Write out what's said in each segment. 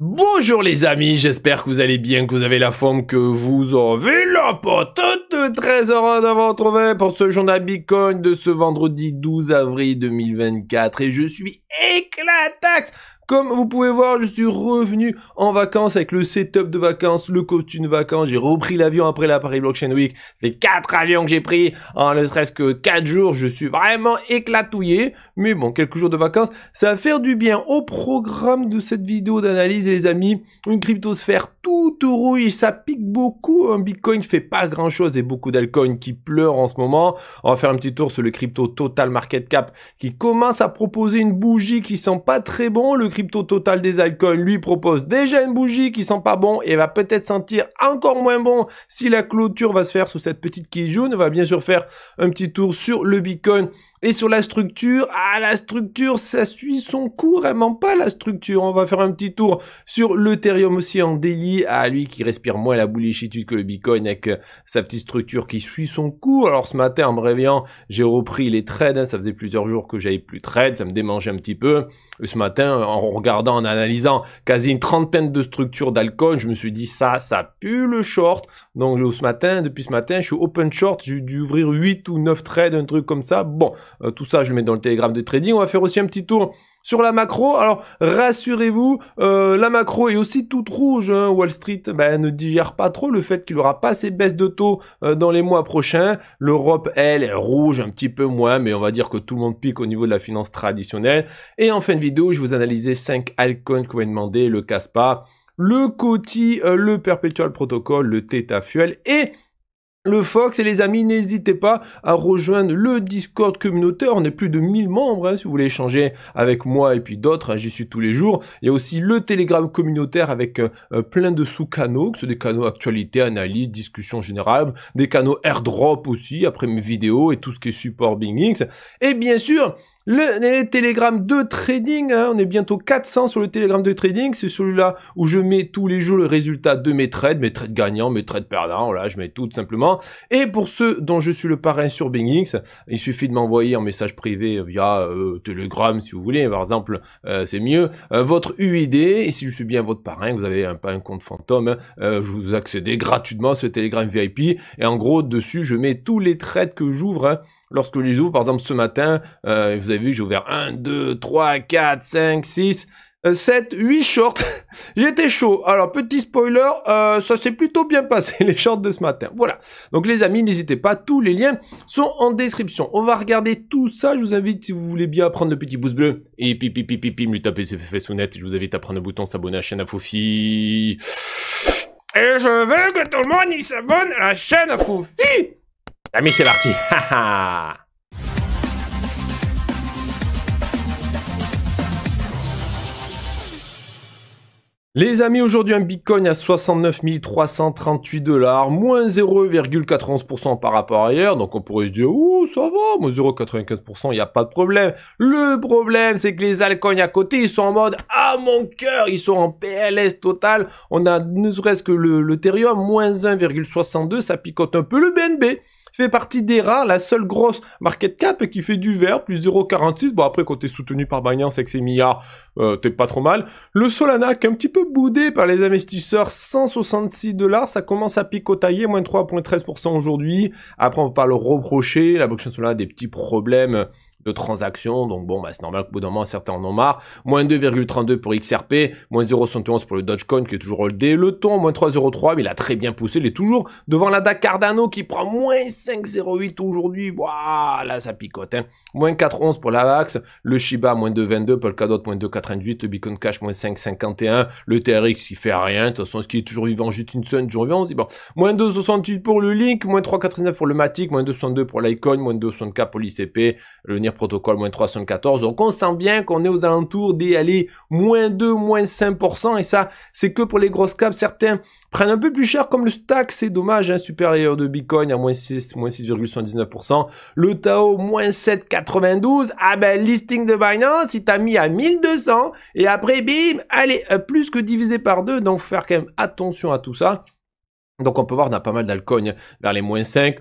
Bonjour les amis, j'espère que vous allez bien, que vous avez la forme que vous avez, la de très heureux d'avoir trouvé pour ce journal Bitcoin de ce vendredi 12 avril 2024 et je suis éclataxe comme vous pouvez voir, je suis revenu en vacances avec le setup de vacances, le costume de vacances. J'ai repris l'avion après la Paris Blockchain Week. C'est quatre avions que j'ai pris en ne serait-ce que quatre jours. Je suis vraiment éclatouillé. Mais bon, quelques jours de vacances, ça va faire du bien au programme de cette vidéo d'analyse, les amis. Une cryptosphère tout rouille, ça pique beaucoup. Un Bitcoin fait pas grand chose et beaucoup d'alcoins qui pleurent en ce moment. On va faire un petit tour sur le crypto Total Market Cap qui commence à proposer une bougie qui sent pas très bon. Le crypto total des alcools lui propose déjà une bougie qui sent pas bon et va peut-être sentir encore moins bon si la clôture va se faire sous cette petite qui va bien sûr faire un petit tour sur le Bitcoin et sur la structure, ah la structure, ça suit son cours, vraiment hein, pas la structure. On va faire un petit tour sur l'Ethereum aussi en daily. Ah lui qui respire moins la bullishitude que le Bitcoin avec sa petite structure qui suit son cours. Alors ce matin en me réveillant, j'ai repris les trades. Hein. ça faisait plusieurs jours que j'avais plus trades, ça me démangeait un petit peu. ce matin, en regardant, en analysant quasi une trentaine de structures d'alcool, je me suis dit ça, ça pue le short. Donc ce matin, depuis ce matin, je suis open short, j'ai dû ouvrir 8 ou 9 trades, un truc comme ça. Bon. Euh, tout ça, je le mets dans le télégramme de trading. On va faire aussi un petit tour sur la macro. Alors, rassurez-vous, euh, la macro est aussi toute rouge. Hein. Wall Street ben, ne digère pas trop le fait qu'il n'y aura pas ces baisses de taux euh, dans les mois prochains. L'Europe, elle, est rouge un petit peu moins, mais on va dire que tout le monde pique au niveau de la finance traditionnelle. Et en fin de vidéo, je vous analyser 5 altcoins qu'on m'a demandé, le CASPA, le Coty, le Perpetual Protocol, le Theta Fuel et le Fox et les amis, n'hésitez pas à rejoindre le Discord communautaire. On est plus de 1000 membres hein, si vous voulez échanger avec moi et puis d'autres. Hein, j'y suis tous les jours. Il y a aussi le Telegram communautaire avec euh, euh, plein de sous-canaux, que ce des canaux actualité, analyse, discussion générale, des canaux airdrop aussi, après mes vidéos et tout ce qui est support BingX. Et bien sûr, le, le Telegram de trading, hein, on est bientôt 400 sur le Telegram de trading. C'est celui-là où je mets tous les jours le résultat de mes trades, mes trades gagnants, mes trades perdants. Là, je mets tout, simplement. Et pour ceux dont je suis le parrain sur BingX, il suffit de m'envoyer un message privé via euh, Telegram, si vous voulez. Par exemple, euh, c'est mieux. Euh, votre UID, et si je suis bien votre parrain, vous avez un, pas compte fantôme, je vous accédez gratuitement à ce Telegram VIP. Et en gros, dessus, je mets tous les trades que j'ouvre. Hein, Lorsque je les ouvre, par exemple ce matin, euh, vous avez vu, j'ai ouvert 1, 2, 3, 4, 5, 6, 7, 8 shorts. J'étais chaud. Alors, petit spoiler, euh, ça s'est plutôt bien passé, les shorts de ce matin. Voilà. Donc, les amis, n'hésitez pas. Tous les liens sont en description. On va regarder tout ça. Je vous invite, si vous voulez bien, à prendre le petit pouce bleu. Et pipi, pipi, pipi, me taper ses fesses net. Je vous invite à prendre le bouton s'abonner à la chaîne à Fofi. Et je veux que tout le monde s'abonne à la chaîne à Fofi. Amis, c'est parti. Les amis, aujourd'hui un Bitcoin à 69 338 dollars, moins 0,91% par rapport à hier. Donc on pourrait se dire, ouh, ça va, moins 0,95%, il n'y a pas de problème. Le problème, c'est que les altcoins à côté, ils sont en mode, ah mon cœur, ils sont en PLS total. On a ne serait-ce que le l'Ethereum, moins 1,62, ça picote un peu le BNB fait partie des rares, la seule grosse market cap qui fait du vert, plus 0,46. Bon, après, quand t'es soutenu par Binance avec ses milliards, euh, t'es pas trop mal. Le Solana, qui est un petit peu boudé par les investisseurs, 166 dollars, ça commence à picotailler, moins 3,13% aujourd'hui. Après, on va pas le reprocher, la blockchain Solana a des petits problèmes de transactions. Donc bon, bah, c'est normal qu'au bout d'un moment, certains en ont marre. Moins 2,32 pour XRP, moins 0,71 pour le Dogecoin qui est toujours holdé. Le ton, moins 3,03, mais il a très bien poussé. Il est toujours devant la DAC Cardano qui prend moins 5,08 aujourd'hui. voilà, ça picote. Hein. Moins 4,11 pour l'AVAX, le Shiba, moins 2,22, Polkadot, moins 2,98, le Bitcoin Cash, moins 5,51, le TRX, il fait rien. De toute façon, ce qui est toujours vivant, juste une semaine, toujours vivant. On dit, bon, moins 2,68 pour le Link, moins 3,89 pour le Matic, moins 2,62 pour l'Icon, moins 2,64 pour l'ICP, le protocole, moins 314. Donc on sent bien qu'on est aux alentours des allez, moins 2, moins 5%. Et ça, c'est que pour les grosses caps. Certains prennent un peu plus cher comme le stack. C'est dommage, un hein, supérieur de Bitcoin à moins 6, moins 6,79%. Le Tao, moins 7,92. Ah ben, listing de Binance, il t'a mis à 1200. Et après, bim, allez, euh, plus que divisé par deux. Donc faire quand même attention à tout ça. Donc on peut voir, on a pas mal d'alcool vers les moins 5.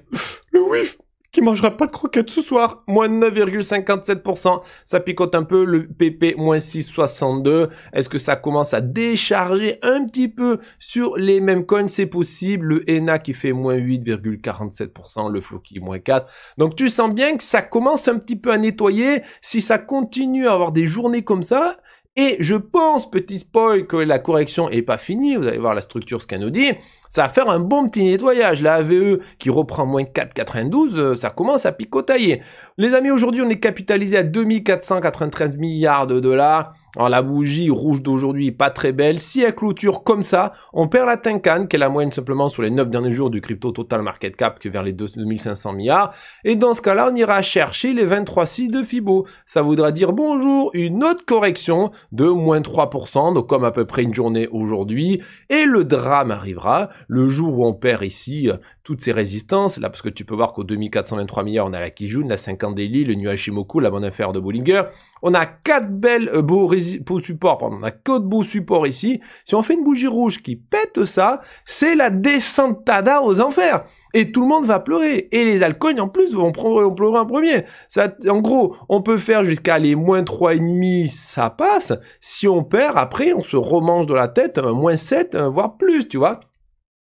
Le whiff qui mangera pas de croquettes ce soir, moins 9,57%, ça picote un peu, le PP moins 6,62, est-ce que ça commence à décharger un petit peu sur les mêmes coins, c'est possible, le ENA qui fait moins 8,47%, le Floki moins 4, donc tu sens bien que ça commence un petit peu à nettoyer, si ça continue à avoir des journées comme ça, et je pense, petit spoil, que la correction est pas finie. Vous allez voir la structure, ce qu'elle nous dit. Ça va faire un bon petit nettoyage. La AVE qui reprend moins 4,92, euh, ça commence à picotailler. Les amis, aujourd'hui, on est capitalisé à 2493 milliards de dollars. Alors oh, la bougie rouge d'aujourd'hui pas très belle. Si elle clôture comme ça, on perd la tincan qui est la moyenne simplement sur les 9 derniers jours du crypto total market cap, que vers les 2500 milliards. Et dans ce cas-là, on ira chercher les 23,6 de Fibo. Ça voudra dire bonjour, une autre correction de moins 3%, donc comme à peu près une journée aujourd'hui. Et le drame arrivera le jour où on perd ici euh, toutes ces résistances, là, parce que tu peux voir qu'au 2423 milliards, on a la Kijun, la 50 Daily, le nuage la bonne affaire de Bollinger. On a quatre belles euh, beaux résistances support, pendant on a que de support ici. Si on fait une bougie rouge qui pète ça, c'est la descente descentada aux enfers. Et tout le monde va pleurer. Et les alcools, en plus, vont, pleurer en premier. Ça, en gros, on peut faire jusqu'à les moins demi ça passe. Si on perd, après, on se remange de la tête, moins 7, voire plus, tu vois.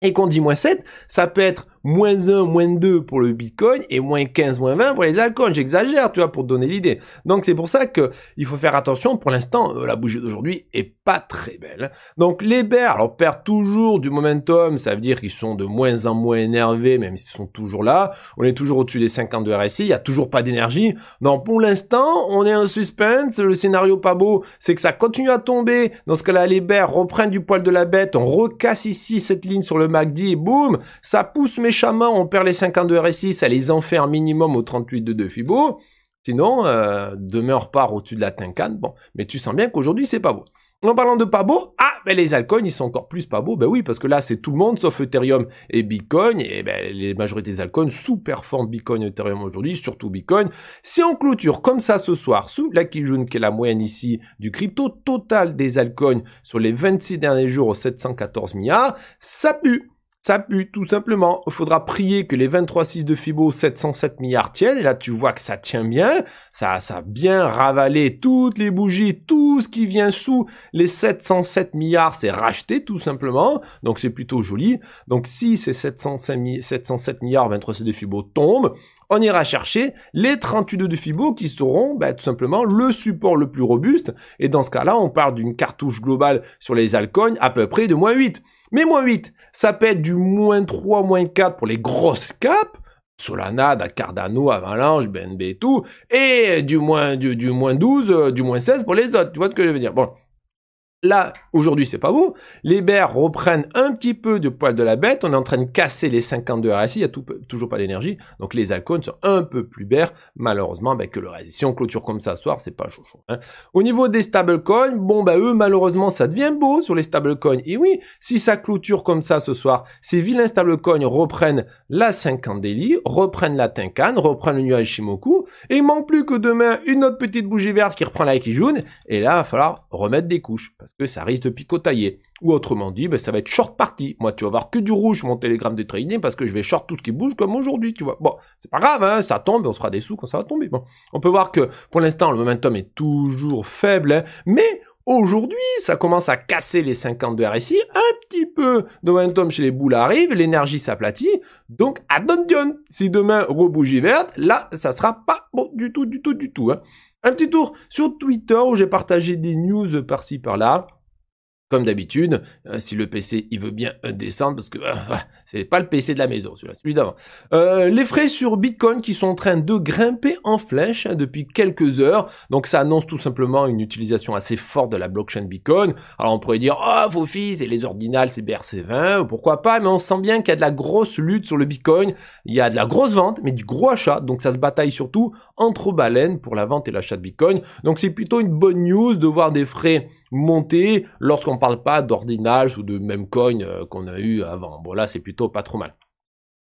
Et qu'on dit moins 7, ça peut être moins 1, moins 2 pour le Bitcoin et moins 15, moins 20 pour les altcoins. J'exagère, tu vois, pour te donner l'idée. Donc c'est pour ça qu'il faut faire attention. Pour l'instant, euh, la bougie d'aujourd'hui est pas très belle. Donc les bears, alors perdent toujours du momentum, ça veut dire qu'ils sont de moins en moins énervés, même s'ils sont toujours là. On est toujours au-dessus des 50 de RSI, il n'y a toujours pas d'énergie. Donc pour l'instant, on est en suspense, le scénario pas beau, c'est que ça continue à tomber. Dans ce cas-là, les bears reprennent du poil de la bête, on recasse ici cette ligne sur le MACD et boum, ça pousse mes méchamment on perd les 52 RSI, ça les en minimum au 38 de Fibo. Sinon, euh, demeure demain on au-dessus de la tincane. Bon, mais tu sens bien qu'aujourd'hui c'est pas beau. En parlant de pas beau, ah, mais ben, les altcoins, ils sont encore plus pas beaux. Ben oui, parce que là, c'est tout le monde, sauf Ethereum et Bitcoin. Et ben, les majorités des altcoins sous-performent Bitcoin et Ethereum aujourd'hui, surtout Bitcoin. Si on clôture comme ça ce soir, sous la Kijun, qui est la moyenne ici du crypto total des altcoins sur les 26 derniers jours aux 714 milliards, ça pue. Ça pue, tout simplement. Il faudra prier que les 23,6 de Fibo 707 milliards tiennent. Et là, tu vois que ça tient bien. Ça, ça a bien ravalé toutes les bougies, tout ce qui vient sous les 707 milliards, c'est racheté, tout simplement. Donc, c'est plutôt joli. Donc, si ces 707 milliards 23,6 de Fibo tombent, on ira chercher les 32 de Fibo qui seront bah, tout simplement le support le plus robuste. Et dans ce cas-là, on parle d'une cartouche globale sur les altcoins à peu près de moins 8. Mais moins 8, ça peut être du moins 3, moins 4 pour les grosses capes. Solana, Cardano, Avalanche, BNB et tout. Et du moins, du, du moins 12, euh, du moins 16 pour les autres. Tu vois ce que je veux dire Bon. Là, aujourd'hui, c'est pas beau. Les bears reprennent un petit peu de poil de la bête. On est en train de casser les 52 RSI. Il n'y a toujours pas d'énergie. Donc, les alcônes sont un peu plus bears, malheureusement, ben, que le reste. Si on clôture comme ça ce soir, c'est pas chaud. Hein. Au niveau des stablecoins, bon, bah, eux, malheureusement, ça devient beau sur les stablecoins. Et oui, si ça clôture comme ça ce soir, ces vilains stablecoins reprennent la 50 Daily, reprennent la Tinkan, reprennent le nuage Shimoku. Et il manque plus que demain une autre petite bougie verte qui reprend la Et là, il va falloir remettre des couches que ça risque de picotailler. Ou autrement dit, ben, ça va être short party. Moi, tu vas voir que du rouge mon télégramme de trading parce que je vais short tout ce qui bouge comme aujourd'hui, tu vois. Bon, c'est pas grave, hein, ça tombe, on se fera des sous quand ça va tomber. Bon, on peut voir que pour l'instant, le momentum est toujours faible, hein, mais Aujourd'hui, ça commence à casser les 50 de RSI, un petit peu de momentum chez les boules arrive, l'énergie s'aplatit, donc à attention, si demain rebougie verte, là, ça sera pas bon du tout, du tout, du tout. Hein. Un petit tour sur Twitter où j'ai partagé des news par-ci par-là comme d'habitude, euh, si le PC il veut bien euh, descendre, parce que euh, ah, c'est pas le PC de la maison, celui-là, celui d'avant. les frais sur Bitcoin qui sont en train de grimper en flèche hein, depuis quelques heures, donc ça annonce tout simplement une utilisation assez forte de la blockchain Bitcoin. Alors on pourrait dire, oh vos fils et les ordinales, c'est BRC20, pourquoi pas, mais on sent bien qu'il y a de la grosse lutte sur le Bitcoin, il y a de la grosse vente, mais du gros achat, donc ça se bataille surtout entre baleines pour la vente et l'achat de Bitcoin. Donc c'est plutôt une bonne news de voir des frais monter lorsqu'on parle pas d'ordinals ou de même coin euh, qu'on a eu avant. Bon là c'est plutôt pas trop mal.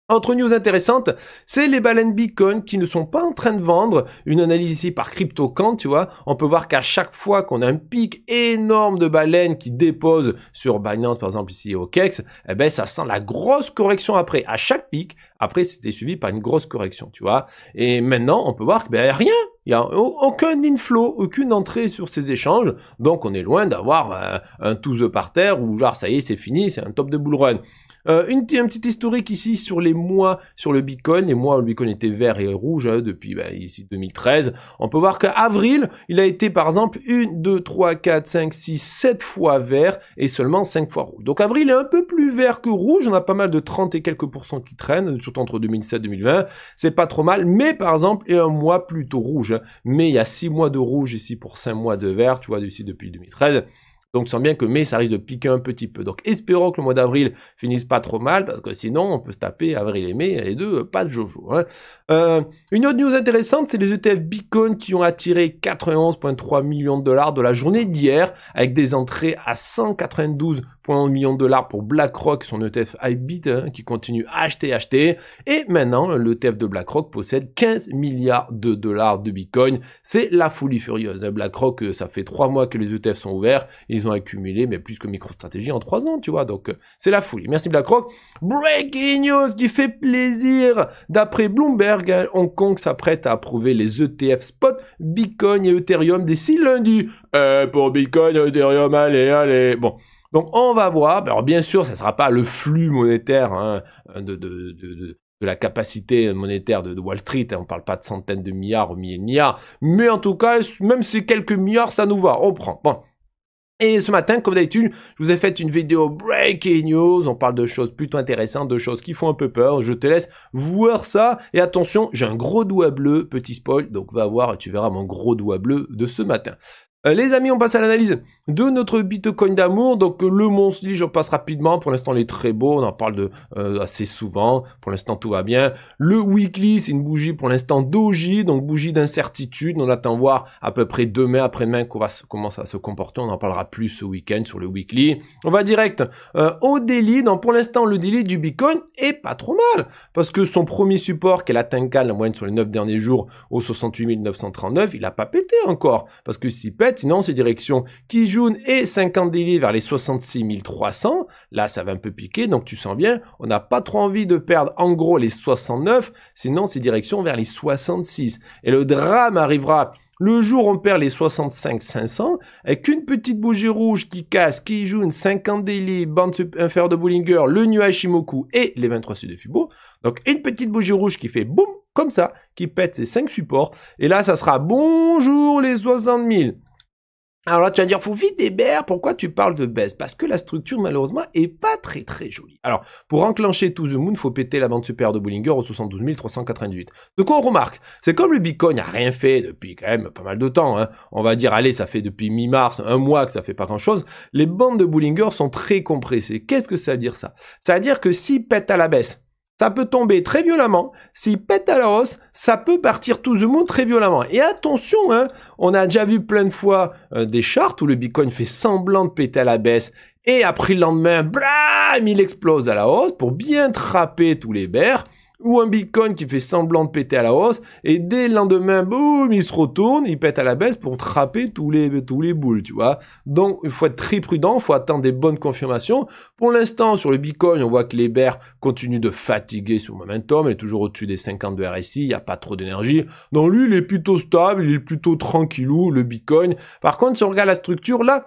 Entre news intéressante, c'est les baleines Bitcoin qui ne sont pas en train de vendre. Une analyse ici par CryptoCamp, tu vois. On peut voir qu'à chaque fois qu'on a un pic énorme de baleines qui déposent sur Binance, par exemple ici au Kex, eh ben, ça sent la grosse correction après. À chaque pic, après, c'était suivi par une grosse correction, tu vois. Et maintenant, on peut voir que ben, rien, il n'y a aucun inflow, aucune entrée sur ces échanges. Donc on est loin d'avoir euh, un, tous to the par terre où genre ça y est, c'est fini, c'est un top de bull run. Euh, une, un petit historique ici sur les mois sur le Bitcoin. Les mois où le Bitcoin était vert et rouge hein, depuis bah, ici 2013. On peut voir qu'avril, il a été par exemple 1, 2, 3, 4, 5, 6, 7 fois vert et seulement 5 fois rouge. Donc avril est un peu plus vert que rouge. On a pas mal de 30 et quelques pourcents qui traînent, surtout entre 2007 et 2020. C'est pas trop mal, mais par exemple, est un mois plutôt rouge. Hein. Mais il y a 6 mois de rouge ici pour 5 mois de vert, tu vois, ici depuis 2013. Donc, sent bien que mai, ça risque de piquer un petit peu. Donc, espérons que le mois d'avril finisse pas trop mal, parce que sinon, on peut se taper avril et mai, les deux, euh, pas de jojo. Hein. Euh, une autre news intéressante, c'est les ETF Beacon qui ont attiré 91,3 millions de dollars de la journée d'hier, avec des entrées à 192 millions de dollars pour BlackRock, son ETF iBit, hein, qui continue à acheter, acheter. Et maintenant, l'ETF e de BlackRock possède 15 milliards de dollars de Bitcoin. C'est la folie furieuse. Hein. BlackRock, euh, ça fait trois mois que les ETF sont ouverts. Ils ont accumulé mais plus que MicroStrategy en trois ans, tu vois. Donc, euh, c'est la folie. Merci BlackRock. Breaking news qui fait plaisir. D'après Bloomberg, hein, Hong Kong s'apprête à approuver les ETF spot Bitcoin et Ethereum d'ici lundi. Euh, pour Bitcoin, Ethereum, allez, allez. Bon. Donc on va voir, ben, alors bien sûr, ça ne sera pas le flux monétaire hein, de, la capacité monétaire de, Wall Street, hein. on ne parle pas de centaines de milliards ou milliers de milliards, mais en tout cas, même si quelques milliards, ça nous va, on prend. Bon. Et ce matin, comme d'habitude, je vous ai fait une vidéo breaking news. On parle de choses plutôt intéressantes, de choses qui font un peu peur. Je te laisse voir ça. Et attention, j'ai un gros doigt bleu, petit spoil. Donc va voir et tu verras mon gros doigt bleu de ce matin. Euh, les amis, on passe à l'analyse de notre bitcoin d'amour. Donc le monthly, je passe rapidement. Pour l'instant, il est très beau. On en parle de euh, assez souvent. Pour l'instant, tout va bien. Le Weekly, c'est une bougie pour l'instant doji, donc bougie d'incertitude. On attend voir à peu près demain, après-demain, comment ça va se comporter. On en parlera plus ce week-end sur le Weekly. On va direct euh, au daily. Donc pour l'instant, le daily du bitcoin est pas trop mal parce que son premier support, qu'elle atteint la moyenne sur les 9 derniers jours au 68 939, il a pas pété encore parce que s'il pète, sinon c'est direction qui joue et 50 vers les 66 300. Là, ça va un peu piquer, donc tu sens bien, on n'a pas trop envie de perdre en gros les 69, sinon c'est direction vers les 66. Et le drame arrivera le jour où on perd les 65 500 avec une petite bougie rouge qui casse, qui joue une 50 daily, bande inférieure de Bollinger, le nuage Shimoku et les 23 sud de Fubo. Donc une petite bougie rouge qui fait boum comme ça, qui pète ses 5 supports et là ça sera bonjour les 60 000. Alors là, tu vas dire, faut vite Hébert, pourquoi tu parles de baisse Parce que la structure, malheureusement, est pas très très jolie. Alors, pour enclencher tout The Moon, faut péter la bande supérieure de Bollinger au 72 398. De quoi on remarque C'est comme le Bitcoin n'a rien fait depuis quand même pas mal de temps. Hein. On va dire, allez, ça fait depuis mi-mars, un mois que ça fait pas grand-chose. Les bandes de Bollinger sont très compressées. Qu'est-ce que ça veut dire ça Ça veut dire que si pète à la baisse, ça peut tomber très violemment. S'il pète à la hausse, ça peut partir tout le monde très violemment. Et attention, hein, on a déjà vu plein de fois euh, des charts où le Bitcoin fait semblant de péter à la baisse et après le lendemain, blam, il explose à la hausse pour bien trapper tous les bears ou un Bitcoin qui fait semblant de péter à la hausse, et dès le lendemain, boum, il se retourne, il pète à la baisse pour trapper tous les, tous les boules, tu vois. Donc, il faut être très prudent, il faut attendre des bonnes confirmations. Pour l'instant, sur le Bitcoin, on voit que les bears continuent de fatiguer sur momentum, il est toujours au-dessus des 50 de RSI, il n'y a pas trop d'énergie. Donc, lui, il est plutôt stable, il est plutôt tranquillou, le Bitcoin. Par contre, si on regarde la structure, là,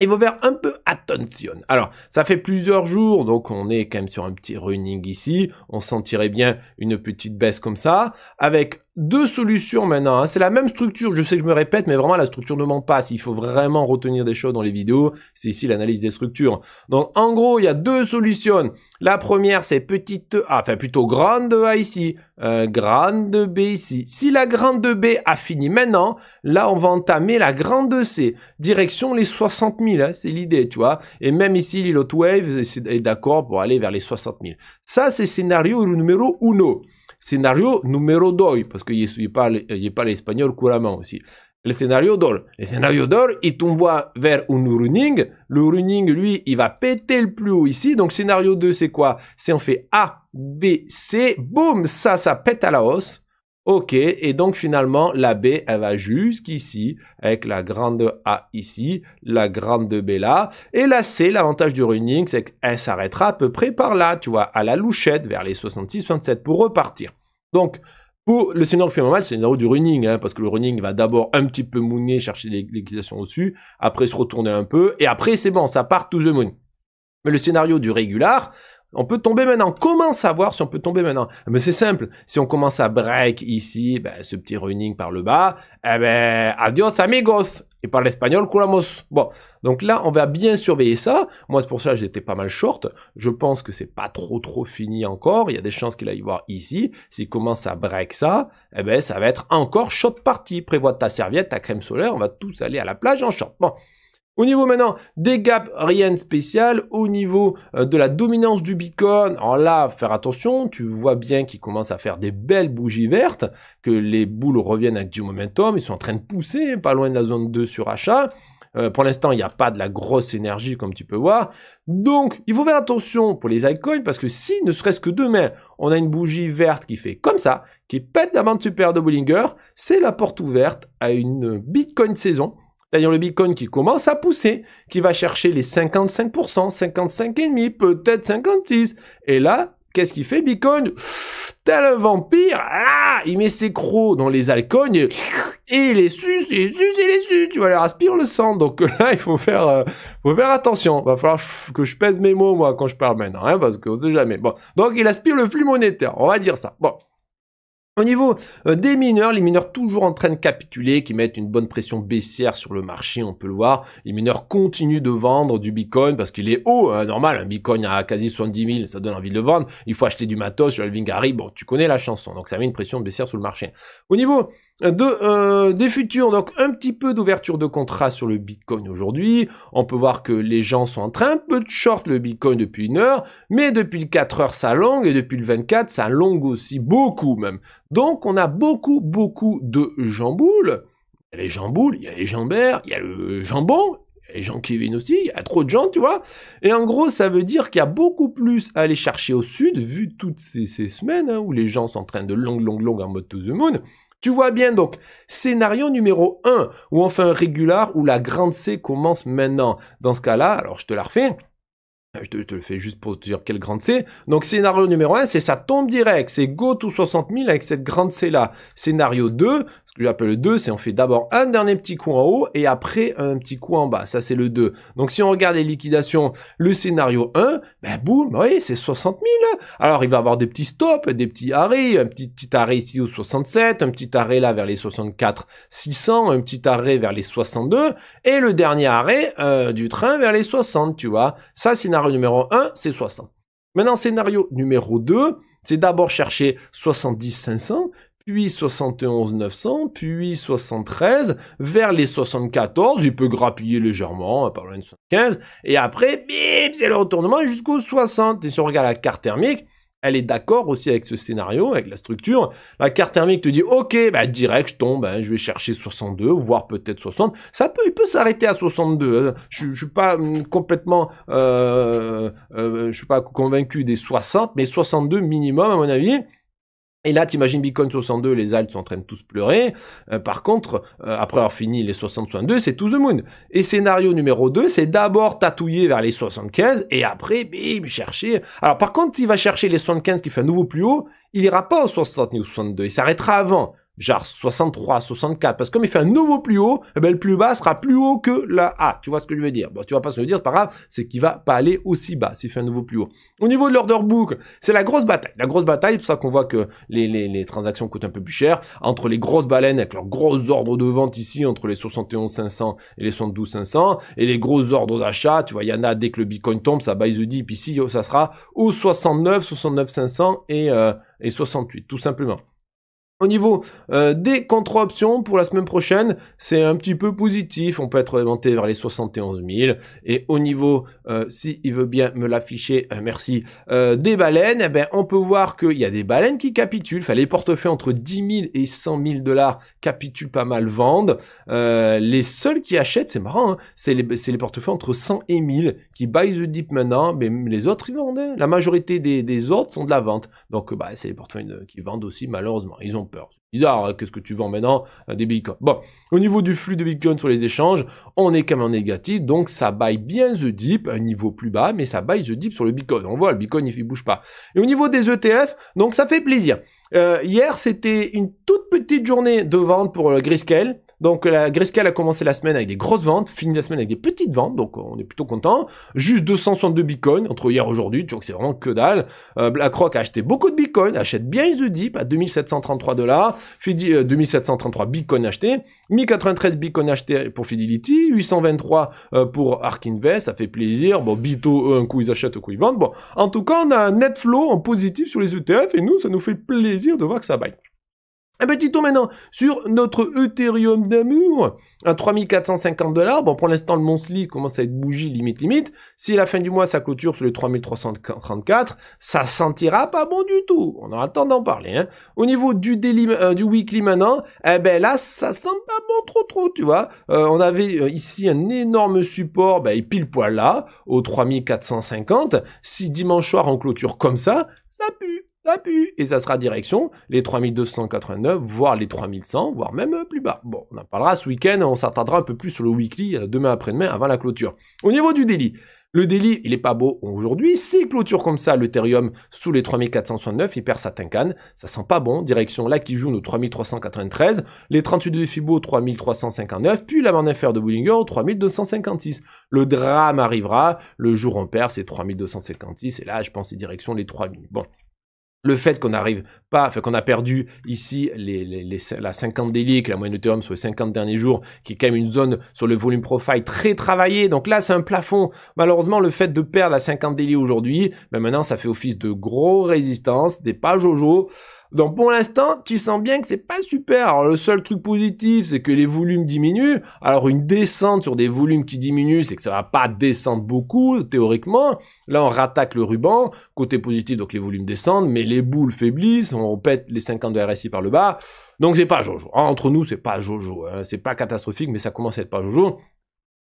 il faut faire un peu attention. Alors, ça fait plusieurs jours, donc on est quand même sur un petit running ici. On sentirait bien une petite baisse comme ça, avec deux solutions maintenant. Hein. C'est la même structure, je sais que je me répète, mais vraiment la structure ne ment pas. il faut vraiment retenir des choses dans les vidéos, c'est ici l'analyse des structures. Donc en gros, il y a deux solutions. La première, c'est petite A, enfin plutôt grande A ici, euh, grande B ici. Si la grande B a fini maintenant, là on va entamer la grande C. Direction les 60 000, hein, c'est l'idée, tu vois. Et même ici, l'îlot Wave est d'accord pour aller vers les 60 000. Ça, c'est scénario numéro uno. Scénario numéro 2, parce qu'il parle, a pas espagnol couramment aussi. Le scénario d'or. Le scénario d'or, il t'envoie vers un running. Le running, lui, il va péter le plus haut ici. Donc, scénario 2, c'est quoi C'est on fait A, B, C. Boum Ça, ça pète à la hausse. OK, et donc finalement, la B, elle va jusqu'ici, avec la grande A ici, la grande B là, et la C, l'avantage du running, c'est qu'elle s'arrêtera à peu près par là, tu vois, à la louchette, vers les 66-67 pour repartir. Donc, pour le scénario qui fait mal, c'est le scénario du running, hein, parce que le running va d'abord un petit peu mouner, chercher l'équitation au-dessus, après se retourner un peu, et après c'est bon, ça part tout the moon. Mais le scénario du régular, on peut tomber maintenant. Comment savoir si on peut tomber maintenant ah, Mais c'est simple. Si on commence à break ici, ben, ce petit running par le bas, eh ben, adios amigos Et par l'espagnol, culamos. Bon, donc là, on va bien surveiller ça. Moi, c'est pour ça que j'étais pas mal short. Je pense que c'est pas trop trop fini encore. Il y a des chances qu'il aille voir ici. S'il commence à break ça, eh ben, ça va être encore short party. Prévois ta serviette, ta crème solaire. On va tous aller à la plage en short. Bon. Au niveau maintenant des gaps, rien de spécial. Au niveau euh, de la dominance du Bitcoin, alors là, faire attention, tu vois bien qu'il commence à faire des belles bougies vertes, que les boules reviennent avec du momentum, ils sont en train de pousser, pas loin de la zone 2 sur achat. Euh, pour l'instant, il n'y a pas de la grosse énergie comme tu peux voir. Donc, il faut faire attention pour les altcoins parce que si, ne serait-ce que demain, on a une bougie verte qui fait comme ça, qui pète la bande supérieure de Bollinger, c'est la porte ouverte à une Bitcoin saison le Bitcoin qui commence à pousser, qui va chercher les 55%, 55,5%, peut-être 56%. Et là, qu'est-ce qu'il fait Bitcoin Tel un vampire, ah, il met ses crocs dans les alcognes et, il les suce, il les suce, il les suce. Tu vas leur aspire le sang. Donc là, il faut faire, euh, faut faire attention. Va falloir que je pèse mes mots, moi, quand je parle maintenant, hein, parce qu'on sait jamais. Bon. Donc, il aspire le flux monétaire. On va dire ça. Bon. Au niveau euh, des mineurs, les mineurs toujours en train de capituler, qui mettent une bonne pression baissière sur le marché, on peut le voir. Les mineurs continuent de vendre du Bitcoin parce qu'il est haut, hein, normal, un Bitcoin à quasi 70 000, ça donne envie de le vendre. Il faut acheter du matos sur le Vingari, bon, tu connais la chanson, donc ça met une pression baissière sur le marché. Au niveau euh, de, euh, des futurs. Donc un petit peu d'ouverture de contrat sur le Bitcoin aujourd'hui. On peut voir que les gens sont en train peu de short le Bitcoin depuis une heure, mais depuis le 4 heures ça longue et depuis le 24 ça longue aussi beaucoup même. Donc on a beaucoup beaucoup de jamboules. Il y a les jamboules, il y a les jambères, il y a le jambon, il y a les gens qui viennent aussi, il y a trop de gens, tu vois. Et en gros, ça veut dire qu'il y a beaucoup plus à aller chercher au sud, vu toutes ces, semaines hein, où les gens sont en train de long, long, long en mode to the moon. Tu vois bien donc, scénario numéro 1, ou enfin fait régular où la grande C commence maintenant. Dans ce cas-là, alors je te la refais. Je te, le fais juste pour te dire quelle grande C. Donc scénario numéro 1, c'est ça tombe direct, c'est go to 60 000 avec cette grande C là. Scénario 2, que j'appelle le 2, c'est on fait d'abord un dernier petit coup en haut et après un petit coup en bas. Ça, c'est le 2. Donc, si on regarde les liquidations, le scénario 1, ben boum, vous voyez, c'est 60 000. Alors, il va avoir des petits stops, des petits arrêts, un petit, petit arrêt ici au 67, un petit arrêt là vers les 64 600, un petit arrêt vers les 62 et le dernier arrêt euh, du train vers les 60, tu vois. Ça, scénario numéro 1, c'est 60. Maintenant, scénario numéro 2, c'est d'abord chercher 70 500, puis 71 900, puis 73, vers les 74, il peut grappiller légèrement, par loin de 75, et après, bim, c'est le retournement jusqu'au 60. Et si on regarde la carte thermique, elle est d'accord aussi avec ce scénario, avec la structure. La carte thermique te dit, ok, bah direct, je tombe, hein, je vais chercher 62, voire peut-être 60. Ça peut, il peut s'arrêter à 62. Hein. Je, ne suis pas hum, complètement, euh, euh, je suis pas convaincu des 60, mais 62 minimum à mon avis. Et là, t'imagines Bitcoin 62, les alts sont en train de tous pleurer. Euh, par contre, euh, après avoir fini les 60-62, c'est tout the moon. Et scénario numéro 2, c'est d'abord tatouiller vers les 75 et après, bim, chercher. Alors par contre, s'il va chercher les 75 qui fait un nouveau plus haut, il ira pas aux 60 ni aux 62, il s'arrêtera avant genre 63, 64, parce que comme il fait un nouveau plus haut, eh ben, le plus bas sera plus haut que la A. Tu vois ce que je veux dire Bon, tu vois pas se le dire, c'est pas grave, c'est qu'il va pas aller aussi bas s'il fait un nouveau plus haut. Au niveau de l'order book, c'est la grosse bataille. La grosse bataille, c'est pour ça qu'on voit que les, les, transactions coûtent un peu plus cher. Entre les grosses baleines avec leurs gros ordres de vente ici, entre les 71 500 et les 72 500, et les gros ordres d'achat, tu vois, il y en a dès que le Bitcoin tombe, ça buy the dip ici, ça sera aux 69, 69 500 et, euh, et 68, tout simplement. Au niveau euh, des contre-options pour la semaine prochaine, c'est un petit peu positif. On peut être monté vers les 71 000. Et au niveau, euh, s'il veut bien me l'afficher, euh, merci, des baleines, eh ben, on peut voir qu'il y a des baleines qui capitulent. Enfin, les portefeuilles entre 10 000 et 100 000 dollars capitulent pas mal, vendent. les seuls qui achètent, c'est marrant, hein, c'est les, portefeuilles entre 100 et 1000 qui buy the dip maintenant. Mais les autres, ils vendent. La majorité des, autres sont de la vente. Donc, bah, c'est les portefeuilles qui vendent aussi, malheureusement. Ils ont c'est bizarre, hein, qu'est-ce que tu vends maintenant euh, Des bitcoins. Bon, au niveau du flux de bitcoin sur les échanges, on est quand même en négatif, donc ça baille bien The Deep, un niveau plus bas, mais ça baille The Deep sur le bitcoin. On voit, le bitcoin, il ne bouge pas. Et au niveau des ETF, donc ça fait plaisir. Euh, hier, c'était une toute petite journée de vente pour le euh, Grayscale. Donc euh, la Griscal a commencé la semaine avec des grosses ventes, fini la semaine avec des petites ventes, donc euh, on est plutôt content. Juste 262 bitcoins entre hier et aujourd'hui, tu vois que c'est vraiment que dalle. Euh, BlackRock a acheté beaucoup de bitcoins, achète bien The Deep à 2733 dollars, 2733 bitcoins achetés, 1093 bitcoins achetés pour Fidelity, 823 pour Ark Invest, ça fait plaisir. Bon, Bito, un coup ils achètent, un coup ils vendent. Bon, en tout cas, on a un net flow en positif sur les ETF et nous, ça nous fait plaisir de voir que ça baille. Eh ben, dit maintenant, sur notre Ethereum d'amour, à 3450 dollars, bon, pour l'instant, le monthly commence à être bougie limite limite. Si à la fin du mois, ça clôture sur les 3334, ça sentira pas bon du tout. On aura le temps d'en parler, hein. Au niveau du euh, du weekly maintenant, eh ben, là, ça sent pas bon trop trop, tu vois. Euh, on avait euh, ici un énorme support, ben, pile poil là, aux 3450. Si dimanche soir, on clôture comme ça, ça pue. Et ça sera direction les 3289, voire les 3100, voire même euh, plus bas. Bon, on en parlera ce week-end, on s'attardera un peu plus sur le weekly euh, demain après-demain avant la clôture. Au niveau du délit, le délit, il est pas beau aujourd'hui. S'il clôture comme ça, l'Ethereum sous les 3469, il perd sa tincane. Ça sent pas bon. Direction là qui joue nos 3393, les 38 de Fibo 3359, puis la bande de Bullinger 3256. Le drame arrivera, le jour on perd, c'est 3256, et là je pense c'est direction les 3000. Bon le fait qu'on n'arrive pas, enfin qu'on a perdu ici les, la 50 délits que la moyenne Ethereum sur les 50 derniers jours, qui est quand même une zone sur le volume profile très travaillée. Donc là, c'est un plafond. Malheureusement, le fait de perdre la 50 délits aujourd'hui, ben maintenant, ça fait office de gros résistance, des pas jojo. Donc pour l'instant, tu sens bien que c'est pas super. Alors, le seul truc positif, c'est que les volumes diminuent. Alors une descente sur des volumes qui diminuent, c'est que ça va pas descendre beaucoup théoriquement. Là, on rattaque le ruban. Côté positif, donc les volumes descendent, mais les boules faiblissent. On pète les 50 de RSI par le bas. Donc c'est pas Jojo. Hein, entre nous, c'est pas Jojo. Hein. C'est pas catastrophique, mais ça commence à être pas Jojo.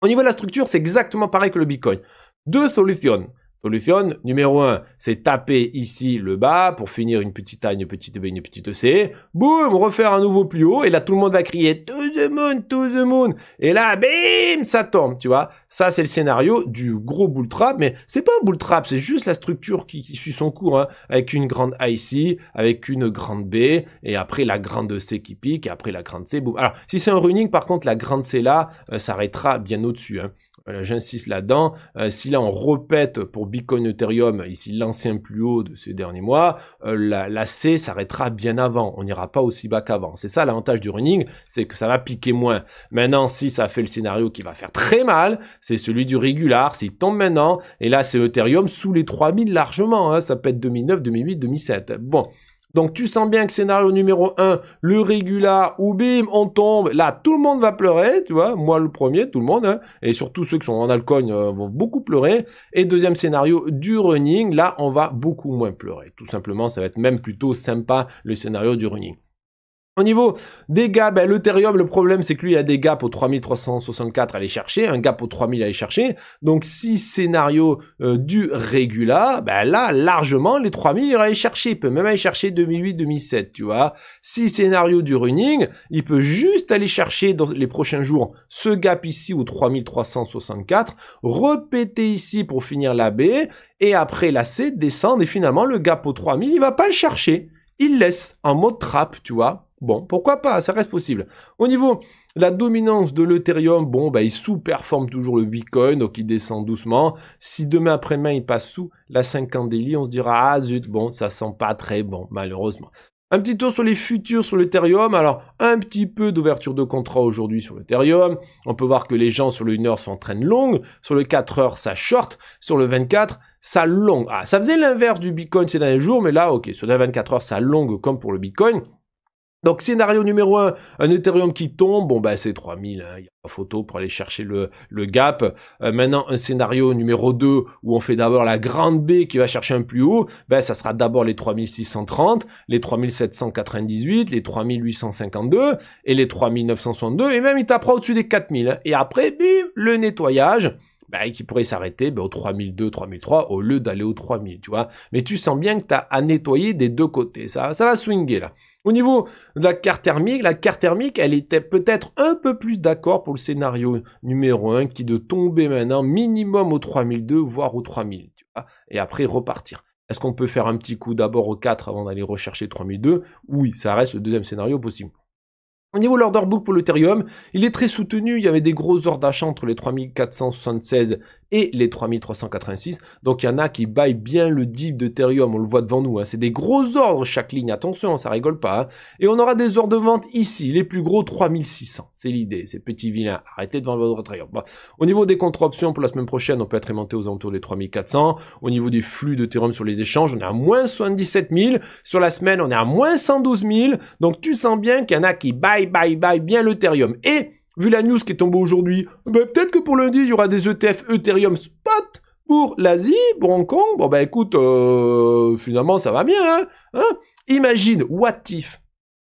Au niveau de la structure, c'est exactement pareil que le Bitcoin. Deux solutions. Solution numéro 1, c'est taper ici le bas pour finir une petite A, une petite B, une petite C. Boum, refaire un nouveau plus haut. Et là, tout le monde va crier To the moon, to the moon. Et là, bim, ça tombe, tu vois. Ça, c'est le scénario du gros bull trap. Mais c'est pas un bull trap, c'est juste la structure qui, suit son cours. Hein. avec une grande A ici, avec une grande B, et après la grande C qui pique, et après la grande C, boum. Alors, si c'est un running, par contre, la grande C là euh, s'arrêtera bien au-dessus. Hein. Euh, j'insiste là-dedans. Euh, si là on repète pour Bitcoin Ethereum, ici l'ancien plus haut de ces derniers mois, euh, la, C s'arrêtera bien avant. On n'ira pas aussi bas qu'avant. C'est ça l'avantage du running, c'est que ça va piquer moins. Maintenant, si ça fait le scénario qui va faire très mal, c'est celui du régular. S'il tombe maintenant, et là c'est Ethereum sous les 3000 largement. Hein, ça peut être 2009, 2008, 2007. Bon. Donc tu sens bien que scénario numéro 1, le régula, ou bim, on tombe. Là, tout le monde va pleurer, tu vois. Moi le premier, tout le monde. Hein. et surtout ceux qui sont en Alcogne euh, vont beaucoup pleurer. Et deuxième scénario du running, là, on va beaucoup moins pleurer. Tout simplement, ça va être même plutôt sympa le scénario du running. Au niveau des gaps, ben, l'Ethereum, le problème, c'est que lui, il a des gaps au 3364 à aller chercher, un gap au 3000 à aller chercher. Donc, si scénario euh, du Regula, ben, là, largement, les 3000, il va aller chercher. Il peut même aller chercher 2008, 2007, tu vois. Si scénario du Running, il peut juste aller chercher dans les prochains jours ce gap ici au 3364, répéter ici pour finir la B, et après la C, descendre, et finalement, le gap au 3000, il va pas le chercher. Il laisse en mode trap, tu vois. Bon, pourquoi pas, ça reste possible. Au niveau de la dominance de l'Ethereum, bon, bah, il sous-performe toujours le Bitcoin, donc il descend doucement. Si demain après-demain, il passe sous la 50 délit, on se dira, ah zut, bon, ça sent pas très bon, malheureusement. Un petit tour sur les futurs sur l'Ethereum. Alors, un petit peu d'ouverture de contrat aujourd'hui sur l'Ethereum. On peut voir que les gens sur le 1 heure sont en de longue. Sur le 4 heures, ça short. Sur le 24, ça longue. Ah, ça faisait l'inverse du Bitcoin ces derniers jours, mais là, ok, sur le 24 heures, ça longue comme pour le Bitcoin. Donc scénario numéro 1, un Ethereum qui tombe, bon bah c'est 3000, hein, il y n'y a pas photo pour aller chercher le, gap. Euh, maintenant un scénario numéro 2 où on fait d'abord la grande B qui va chercher un plus haut, ben ça sera d'abord les 3630, les 3798, les 3852 et les 3962 et même il tapera au-dessus des 4000. Hein. Et après, bim, le nettoyage. Ben, qui pourrait s'arrêter ben, au 3002, 3003 au lieu d'aller au 3000, tu vois. Mais tu sens bien que tu as à nettoyer des deux côtés. Ça, ça va swinger là. Au niveau de la carte thermique, la carte thermique, elle était peut-être un peu plus d'accord pour le scénario numéro 1 qui de tomber maintenant minimum au 3002, voire au 3000, tu vois, et après repartir. Est-ce qu'on peut faire un petit coup d'abord au 4 avant d'aller rechercher 3002 Oui, ça reste le deuxième scénario possible. Au niveau de l'order book pour l'Ethereum, il est très soutenu, il y avait des gros ordres d'achat entre les 3476 et les 3386. Donc il y en a qui baillent bien le dip d'Ethereum, on le voit devant nous. Hein. C'est des gros ordres chaque ligne, attention, ça rigole pas. Hein. Et on aura des ordres de vente ici, les plus gros 3600. C'est l'idée, ces petits vilains. Arrêtez devant votre Ethereum. Au niveau des contre-options, pour la semaine prochaine, on peut être aimanté aux alentours des 3400. Au niveau des flux de d'Ethereum sur les échanges, on est à moins 77 000. Sur la semaine, on est à moins 112 000. Donc tu sens bien qu'il y en a qui baillent, baillent, baillent bien l'Ethereum. Et vu la news qui est tombée aujourd'hui, ben, peut-être que pour lundi, il y aura des ETF Ethereum Spot pour l'Asie, pour Hong Kong. Bon, ben écoute, euh, finalement, ça va bien. Hein, hein. Imagine, what if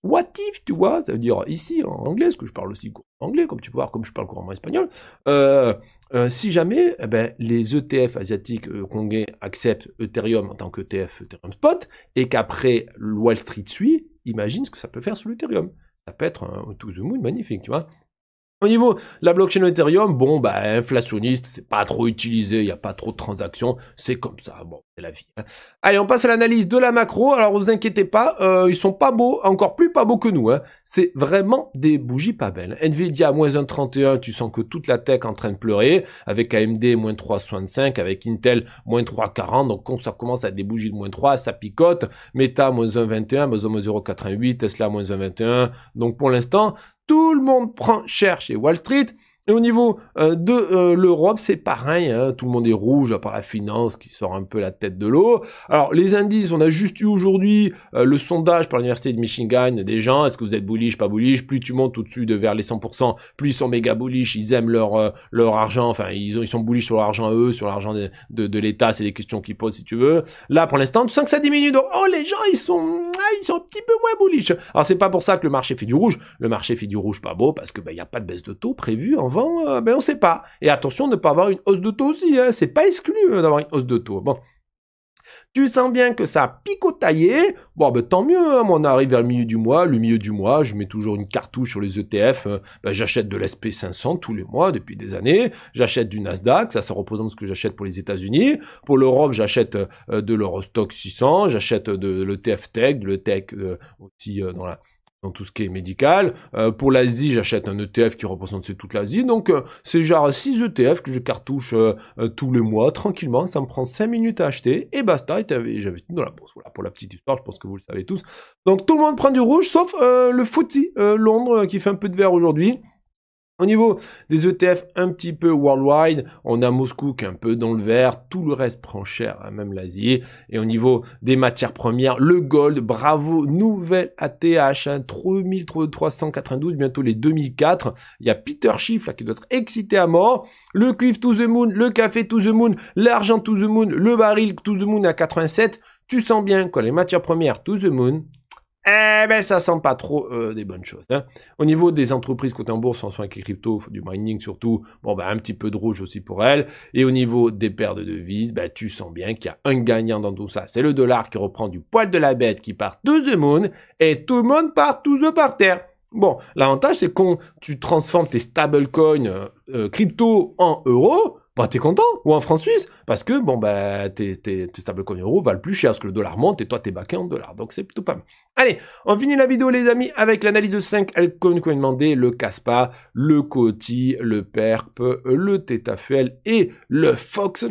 What if, tu vois, ça veut dire ici en anglais, parce que je parle aussi anglais, comme tu peux voir, comme je parle couramment espagnol. Euh, euh, si jamais eh ben, les ETF asiatiques euh, acceptent Ethereum en tant qu'ETF Ethereum Spot, et qu'après Wall Street suit, imagine ce que ça peut faire sur l'Ethereum. Ça peut être un to the moon magnifique, tu vois. Au niveau de la blockchain Ethereum, bon, bah, ben, inflationniste, c'est pas trop utilisé, il n'y a pas trop de transactions, c'est comme ça. Bon, la vie. Allez, on passe à l'analyse de la macro. Alors, vous inquiétez pas, euh, ils sont pas beaux, encore plus pas beaux que nous. Hein. C'est vraiment des bougies pas belles. Nvidia, moins 1,31, tu sens que toute la tech en train de pleurer. Avec AMD, moins 3,65. Avec Intel, moins 3,40. Donc, ça commence à des bougies de moins 3, ça picote. Meta, moins 1,21. Amazon, moins 0,88. Tesla, moins 1,21. Donc, pour l'instant, tout le monde prend cher chez Wall Street. Et au niveau euh, de euh, l'Europe, c'est pareil, hein. tout le monde est rouge, à part la finance qui sort un peu la tête de l'eau. Alors les indices, on a juste eu aujourd'hui euh, le sondage par l'Université de Michigan des gens, est-ce que vous êtes bullish, pas bullish, plus tu montes au-dessus de vers les 100%, plus ils sont méga bullish, ils aiment leur, leur argent, enfin ils, ils sont bullish sur leur argent eux, sur l'argent de, de, l'État, c'est des questions qu'ils posent si tu veux. Là pour l'instant, tu sens que ça diminue, oh les gens ils sont, ah, ils sont un petit peu moins bullish. Alors c'est pas pour ça que le marché fait du rouge, le marché fait du rouge pas beau, parce que ben, il y n'y a pas de baisse de taux prévue en vente avant, euh, ben on sait pas. Et attention de ne pas avoir une hausse de taux aussi, hein. c'est pas exclu euh, d'avoir une hausse de taux. Bon. Tu sens bien que ça a picotaillé, bon ben, tant mieux, hein. on arrive vers le milieu du mois, le milieu du mois, je mets toujours une cartouche sur les ETF, euh. ben, j'achète de l'SP500 tous les mois depuis des années, j'achète du Nasdaq, ça ça représente ce que j'achète pour les États-Unis, pour l'Europe j'achète de l'Eurostock 600, j'achète de l'ETF Tech, de Tech aussi dans la dans tout ce qui est médical. Euh, pour l'Asie, j'achète un ETF qui représente toute l'Asie. Donc, euh, c'est genre 6 ETF que je cartouche euh, tous les mois, tranquillement. Ça me prend 5 minutes à acheter et basta. Et j'avais dans la bourse. Voilà, pour la petite histoire, je pense que vous le savez tous. Donc, tout le monde prend du rouge, sauf le footy Londres qui fait un peu de vert aujourd'hui. Au niveau des ETF, un petit peu worldwide, on a Moscou qui est un peu dans le vert, tout le reste prend cher, hein, même l'Asie. Et au niveau des matières premières, le gold, bravo, nouvelle hein, ATH, 3392, bientôt les 2004. Il y a Peter Schiff là qui doit être excité à mort. Le cuivre to the moon, le café to the moon, l'argent to the moon, le baril to the moon à 87. Tu sens bien quoi, les matières premières to the moon, eh ben, ça sent pas trop euh, des bonnes choses. Hein. Au niveau des entreprises cotées en bourse, en soins qui crypto, du mining surtout, bon, ben, un petit peu de rouge aussi pour elles. Et au niveau des paires de devises, ben, tu sens bien qu'il y a un gagnant dans tout ça. C'est le dollar qui reprend du poil de la bête qui part to the moon et tout le monde part tout par terre. Bon, l'avantage, c'est qu'on tu transformes tes stablecoins coins euh, euh, crypto en euros, bah t'es content ou en france suisse parce que bon bah tes, tes, tes euros euro valent plus cher parce que le dollar monte et toi t'es baqué en dollars donc c'est plutôt pas mal. Allez, on finit la vidéo les amis avec l'analyse de 5 altcoins qu'on demandé, le Caspa, le Coti, le Perp, le Tetafuel et le Fox.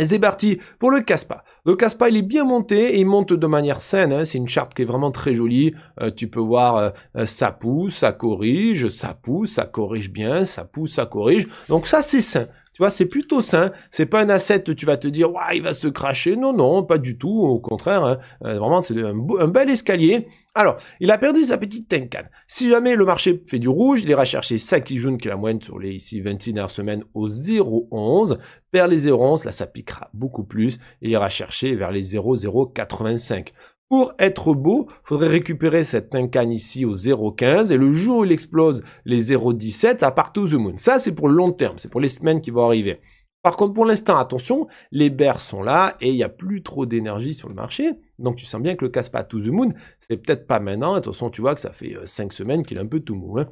C'est parti pour le Caspa. Le Caspa, il est bien monté, et il monte de manière saine, hein. c'est une charte qui est vraiment très jolie. Euh, tu peux voir, euh, euh, ça pousse, ça corrige, ça pousse, ça corrige bien, ça pousse, ça corrige. Donc ça, c'est sain. Tu vois, c'est plutôt sain. C'est pas un asset, tu vas te dire, ouais, il va se cracher. Non, non, pas du tout. Au contraire, hein. euh, vraiment, c'est un, bel escalier. Alors, il a perdu sa petite Tenkan. Si jamais le marché fait du rouge, il ira chercher Saki Jun, qui est la moyenne sur les ici 26 dernières semaines, au 0,11. Perd les 0,11, là, ça piquera beaucoup plus. Et il ira chercher vers les 0,085. Pour être beau, il faudrait récupérer cette Tinkan ici au 0,15 et le jour où il explose les 0,17, à part to the moon. Ça, c'est pour le long terme, c'est pour les semaines qui vont arriver. Par contre, pour l'instant, attention, les bears sont là et il n'y a plus trop d'énergie sur le marché. Donc, tu sens bien que le casse pas to the moon, c'est peut-être pas maintenant. Attention, tu vois que ça fait 5 euh, semaines qu'il est un peu tout mou. Hein.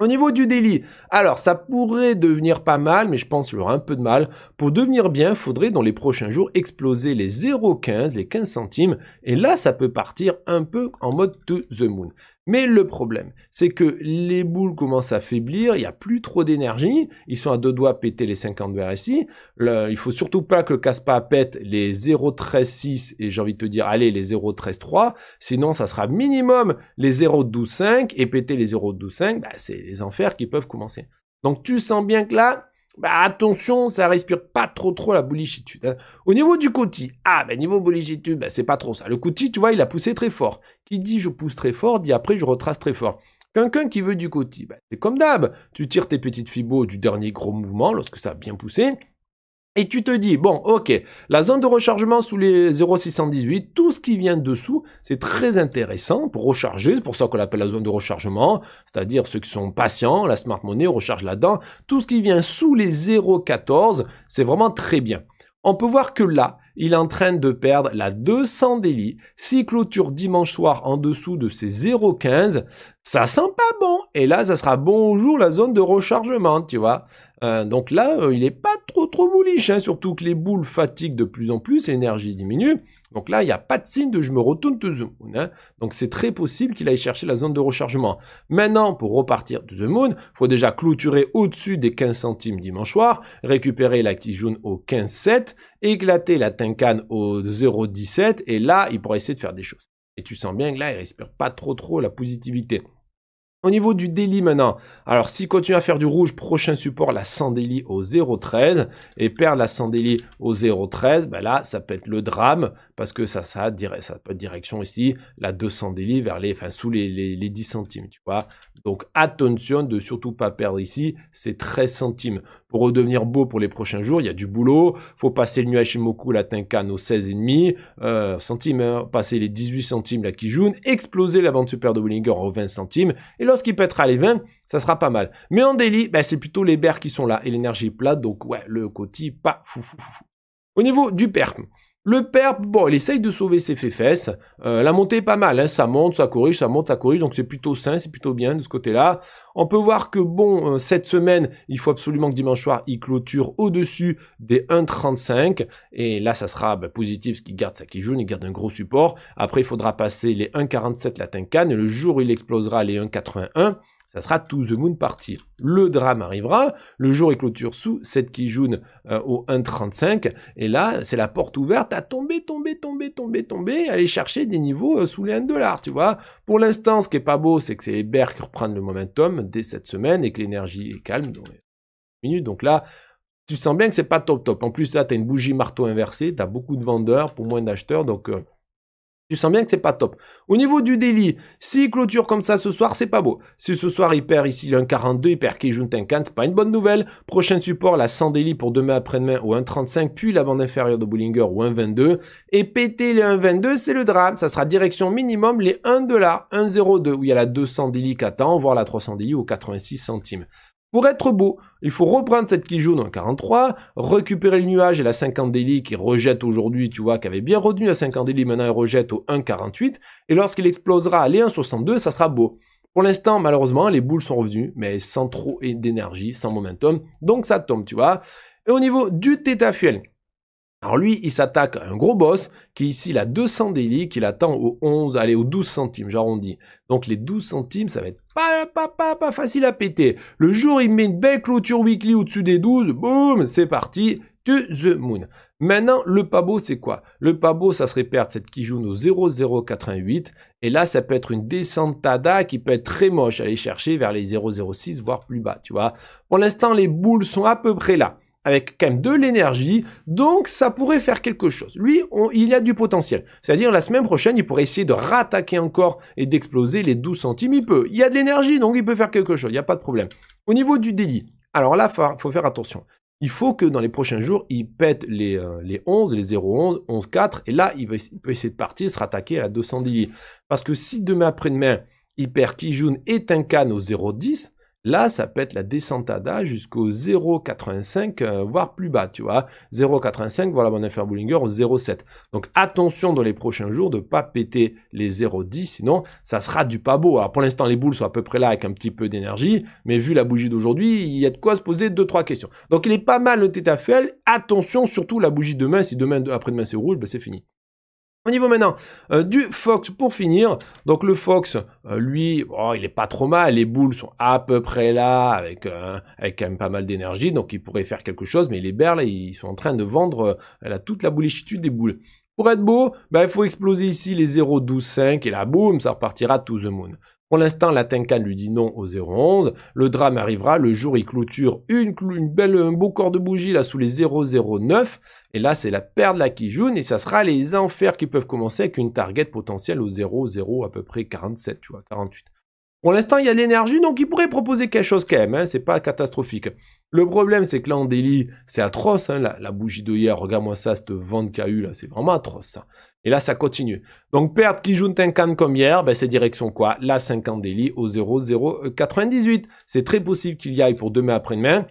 Au niveau du délit, alors ça pourrait devenir pas mal, mais je pense qu'il y aura un peu de mal. Pour devenir bien, faudrait dans les prochains jours exploser les 0,15, les 15 centimes, et là ça peut partir un peu en mode to the moon. Mais le problème, c'est que les boules commencent à faiblir, il n'y a plus trop d'énergie, ils sont à deux doigts péter les 50 vers RSI, il il faut surtout pas que le casse-pas pète les 0.13.6 et j'ai envie de te dire, allez, les 0.13.3, sinon ça sera minimum les 0.12.5 et péter les 0.12.5, bah, c'est les enfers qui peuvent commencer. Donc tu sens bien que là, bah attention, ça respire pas trop trop la bullishitude. Hein. Au niveau du coti, ah bah niveau bullishitude, bah ben, c'est pas trop ça. Le Coty, tu vois, il a poussé très fort. Qui dit je pousse très fort, dit après je retrace très fort. Quelqu'un qui veut du coti, bah, ben, c'est comme d'hab. Tu tires tes petites fibos du dernier gros mouvement lorsque ça a bien poussé. Et tu te dis, bon, ok, la zone de rechargement sous les 0,618, tout ce qui vient dessous, c'est très intéressant pour recharger, c'est pour ça qu'on appelle la zone de rechargement, c'est-à-dire ceux qui sont patients, la smart money recharge là-dedans, tout ce qui vient sous les 0,14, c'est vraiment très bien. On peut voir que là, il entraîne de perdre la 200 délits, Si clôture dimanche soir en dessous de ses 0,15, ça sent pas bon. Et là, ça sera bonjour la zone de rechargement, tu vois. Euh, donc là, euh, il n'est pas trop trop bullish, hein, surtout que les boules fatiguent de plus en plus, l'énergie diminue. Donc là, il n'y a pas de signe de je me retourne to The Moon. Hein. Donc c'est très possible qu'il aille chercher la zone de rechargement. Maintenant, pour repartir de The Moon, il faut déjà clôturer au-dessus des 15 centimes dimanche soir, récupérer la Kijun au 15,7, éclater la Tinkan au 0,17, et là, il pourra essayer de faire des choses. Et tu sens bien que là, il respire pas trop trop la positivité. Au niveau du délit maintenant, alors s'il continue à faire du rouge, prochain support, la 100 au 0,13 et perd la 100 au 0,13, ben là ça peut être le drame parce que ça, ça, ça pas direction ici, la 200 délits vers les, enfin, sous les, 10 centimes, tu vois. Donc, attention de surtout pas perdre ici, c'est 13 centimes. Pour redevenir beau pour les prochains jours, il y a du boulot, faut passer le shimoku la Tenkan aux 16,5 centimes, hein. passer les 18 centimes, la Kijun, exploser la bande super de Willinger aux 20 centimes, et lorsqu'il pètera les 20, ça sera pas mal. Mais en délit, ben, c'est plutôt les bers qui sont là, et l'énergie plate, donc ouais, le côté pas fou, fou, fou. Au niveau du perp, le père, bon, il essaye de sauver ses fesses. Euh, la montée est pas mal, hein. ça monte, ça corrige, ça monte, ça corrige, donc c'est plutôt sain, c'est plutôt bien de ce côté-là. On peut voir que, bon, euh, cette semaine, il faut absolument que dimanche soir, il clôture au-dessus des 1,35. Et là, ça sera ben, positif, ce qui garde ça qui joue, il garde un gros support. Après, il faudra passer les 1,47 la Tincane. le jour où il explosera les 1,81, ça sera tout the Moon partir, Le drame arrivera, le jour est clôture sous cette qui euh, au 1.35, et là, c'est la porte ouverte à tomber, tomber, tomber, tomber, tomber, aller chercher des niveaux euh, sous les 1$, tu vois. Pour l'instant, ce qui est pas beau, c'est que c'est les bears qui reprennent le momentum dès cette semaine et que l'énergie est calme dans les minutes. Donc là, tu sens bien que c'est pas top top. En plus, là, tu as une bougie marteau inversée, tu as beaucoup de vendeurs pour moins d'acheteurs, donc... Euh, tu sens bien que c'est pas top. Au niveau du délit, s'il clôture comme ça ce soir, c'est pas beau. Si ce soir il perd ici le 1,42, il perd qui joue c'est pas une bonne nouvelle. Prochain support, la 100 délits pour demain après-demain au 1,35, puis la bande inférieure de Bollinger au 1,22. Et péter les 1,22, c'est le drame. Ça sera direction minimum les 1 1,02, où il y a la 200 daily qu'attend, attend, voire la 300 délits ou 86 centimes. Pour être beau, il faut reprendre cette qui joue dans 43, récupérer le nuage et la 50 d'Eli qui rejette aujourd'hui, tu vois, qui avait bien retenu la 50 d'Eli, maintenant elle rejette au 1,48, et lorsqu'il explosera à l'1.62, ça sera beau. Pour l'instant, malheureusement, les boules sont revenues, mais sans trop d'énergie, sans momentum, donc ça tombe, tu vois. Et au niveau du Theta fuel, alors lui, il s'attaque à un gros boss qui ici il a 200 délits, qu'il attend au 11, allez aux 12 centimes, j'arrondis. Donc les 12 centimes, ça va être pas, pas, pas, pas facile à péter. Le jour, il met une belle clôture weekly au-dessus des 12, boum, c'est parti, to the moon. Maintenant, le beau, c'est quoi Le beau, ça serait perdre cette Kijun au 0,088. Et là, ça peut être une descente Tada qui peut être très moche. Aller chercher vers les 0,06, voire plus bas, tu vois. Pour l'instant, les boules sont à peu près là avec quand même de l'énergie, donc ça pourrait faire quelque chose. Lui, il a du potentiel. C'est-à-dire la semaine prochaine, il pourrait essayer de rattaquer encore et d'exploser les 12 centimes. Il peut. Il y a de l'énergie, donc il peut faire quelque chose. Il n'y a pas de problème. Au niveau du délit, alors là, il faut faire attention. Il faut que dans les prochains jours, il pète les, euh, les 11, les 0,11, 11.4, et là, il, peut essayer de partir, se rattaquer à la 210. Parce que si demain après-demain, il perd Kijun et Tinkan au 0,10, Là, ça pète être la descentada jusqu'au 0,85, euh, voire plus bas, tu vois. 0,85, voilà mon affaire Bollinger au 0,7. Donc attention dans les prochains jours de ne pas péter les 0,10, sinon ça sera du pas beau. Alors pour l'instant, les boules sont à peu près là avec un petit peu d'énergie, mais vu la bougie d'aujourd'hui, il y a de quoi se poser 2-3 questions. Donc il est pas mal le TETAFL, attention surtout la bougie demain, si demain, après-demain c'est rouge, ben, c'est fini. Au niveau maintenant euh, du Fox pour finir, donc le Fox, euh, lui, oh, il est pas trop mal, les boules sont à peu près là, avec, euh, avec quand même pas mal d'énergie, donc il pourrait faire quelque chose, mais les berles, ils sont en train de vendre elle a toute la boulichitude des boules. Pour être beau, bah, il faut exploser ici les 0, 12, 5, et là, boum, ça repartira to the moon. Pour l'instant, la Tenkan lui dit non au 011. Le drame arrivera, le jour il clôture une, une belle, un beau corps de bougie là sous les 009. Et là, c'est la perte de la Kijun et ça sera les enfers qui peuvent commencer avec une target potentielle au 00 à peu près 47, tu vois, 48. Pour l'instant, il y a de l'énergie, donc il pourrait proposer quelque chose quand même, hein. c'est pas catastrophique. Le problème, c'est que là, en délit, c'est atroce. Hein, la, la, bougie de hier, regarde-moi ça, cette vente qu'a eu là, c'est vraiment atroce. Ça. Hein. Et là, ça continue. Donc, perdre qui joue un can comme hier, ben, c'est direction quoi La 50 délit au 0,098. Euh, c'est très possible qu'il y aille pour demain après-demain.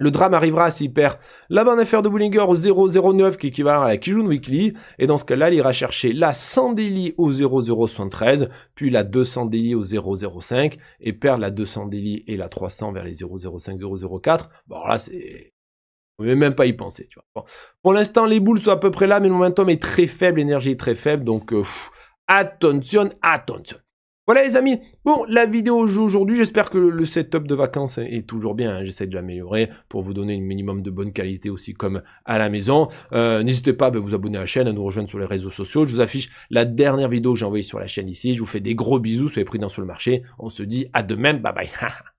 Le drame arrivera s'il perd la bonne affaire de Bullinger au 0,09 qui équivalent à la Kijun Weekly. Et dans ce cas-là, il ira chercher la 100 d'eli au 0,073, puis la 200 d'eli au 0,05 et perd la 200 daily et la 300 vers les 0,050,04. Bon, là, c'est... Vous ne même pas y penser, tu vois. Pour l'instant, les boules sont à peu près là, mais le momentum est très faible, l'énergie est très faible, donc euh, attention, attention. Voilà les amis, Bon, la vidéo joue aujourd'hui, j'espère que le setup de vacances est toujours bien, hein. j'essaie de l'améliorer pour vous donner un minimum de bonne qualité aussi comme à la maison. Euh, n'hésitez pas à vous abonner à la chaîne, à nous rejoindre sur les réseaux sociaux, je vous affiche la dernière vidéo que j'ai envoyée sur la chaîne ici, je vous fais des gros bisous, soyez prudents sur le marché, on se dit à demain, bye bye